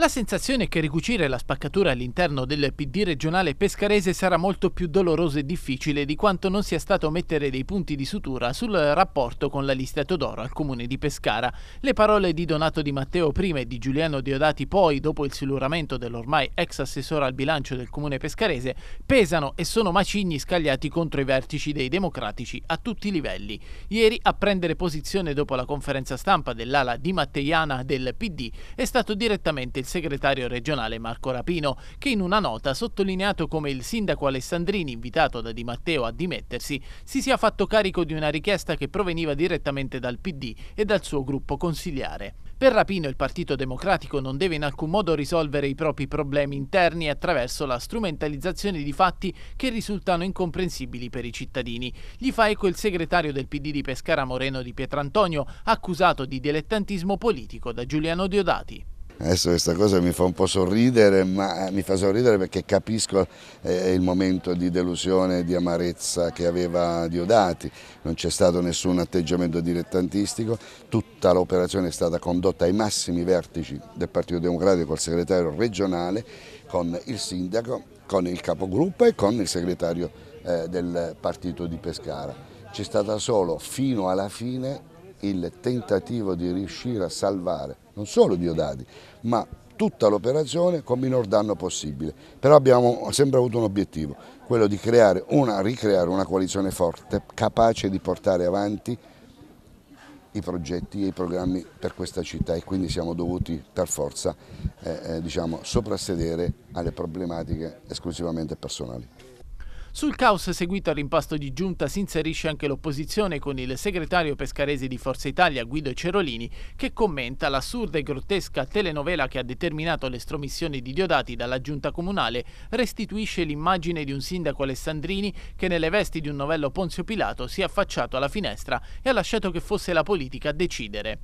La sensazione è che ricucire la spaccatura all'interno del PD regionale pescarese sarà molto più dolorosa e difficile di quanto non sia stato mettere dei punti di sutura sul rapporto con la lista Teodoro al comune di Pescara. Le parole di Donato Di Matteo prima e di Giuliano Diodati poi, dopo il siluramento dell'ormai ex assessore al bilancio del comune pescarese, pesano e sono macigni scagliati contro i vertici dei democratici a tutti i livelli. Ieri a prendere posizione dopo la conferenza stampa dell'ala di Matteiana del PD è stato direttamente il segretario regionale Marco Rapino, che in una nota ha sottolineato come il sindaco Alessandrini, invitato da Di Matteo a dimettersi, si sia fatto carico di una richiesta che proveniva direttamente dal PD e dal suo gruppo consigliare. Per Rapino il Partito Democratico non deve in alcun modo risolvere i propri problemi interni attraverso la strumentalizzazione di fatti che risultano incomprensibili per i cittadini. Gli fa eco il segretario del PD di Pescara Moreno di Pietrantonio, accusato di dilettantismo politico da Giuliano Diodati. Adesso questa cosa mi fa un po' sorridere, ma eh, mi fa sorridere perché capisco eh, il momento di delusione e di amarezza che aveva Diodati, non c'è stato nessun atteggiamento dilettantistico, tutta l'operazione è stata condotta ai massimi vertici del Partito Democratico col segretario regionale, con il sindaco, con il capogruppo e con il segretario eh, del partito di Pescara. C'è stata solo fino alla fine il tentativo di riuscire a salvare non solo Diodati, ma tutta l'operazione con minor danno possibile. Però abbiamo sempre avuto un obiettivo, quello di creare una, ricreare una coalizione forte, capace di portare avanti i progetti e i programmi per questa città e quindi siamo dovuti per forza eh, eh diciamo, soprassedere alle problematiche esclusivamente personali. Sul caos seguito all'impasto di giunta si inserisce anche l'opposizione con il segretario pescarese di Forza Italia Guido Cerolini che commenta l'assurda e grottesca telenovela che ha determinato l'estromissione di Diodati dalla giunta comunale, restituisce l'immagine di un sindaco Alessandrini che nelle vesti di un novello Ponzio Pilato si è affacciato alla finestra e ha lasciato che fosse la politica a decidere.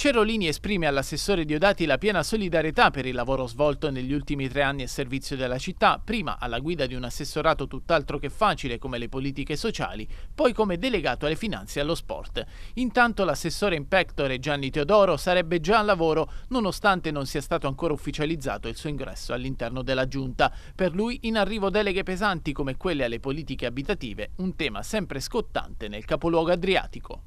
Cerolini esprime all'assessore Diodati la piena solidarietà per il lavoro svolto negli ultimi tre anni a servizio della città, prima alla guida di un assessorato tutt'altro che facile come le politiche sociali, poi come delegato alle finanze e allo sport. Intanto l'assessore in pectore Gianni Teodoro sarebbe già al lavoro nonostante non sia stato ancora ufficializzato il suo ingresso all'interno della giunta. Per lui in arrivo deleghe pesanti come quelle alle politiche abitative, un tema sempre scottante nel capoluogo adriatico.